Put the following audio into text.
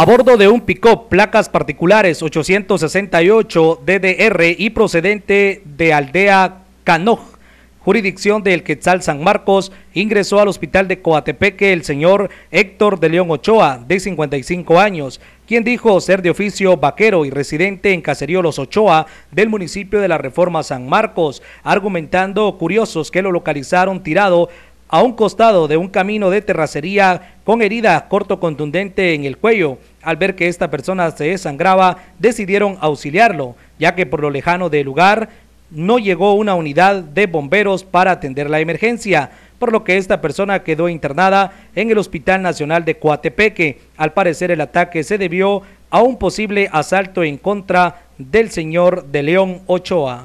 a bordo de un pick-up, placas particulares 868 DDR y procedente de aldea Canoj, jurisdicción del Quetzal San Marcos, ingresó al hospital de Coatepeque el señor Héctor de León Ochoa, de 55 años, quien dijo ser de oficio vaquero y residente en Caserío Los Ochoa del municipio de la Reforma San Marcos, argumentando curiosos que lo localizaron tirado a un costado de un camino de terracería con herida corto contundente en el cuello. Al ver que esta persona se desangraba, decidieron auxiliarlo, ya que por lo lejano del lugar no llegó una unidad de bomberos para atender la emergencia, por lo que esta persona quedó internada en el Hospital Nacional de Coatepeque. Al parecer el ataque se debió a un posible asalto en contra del señor de León Ochoa.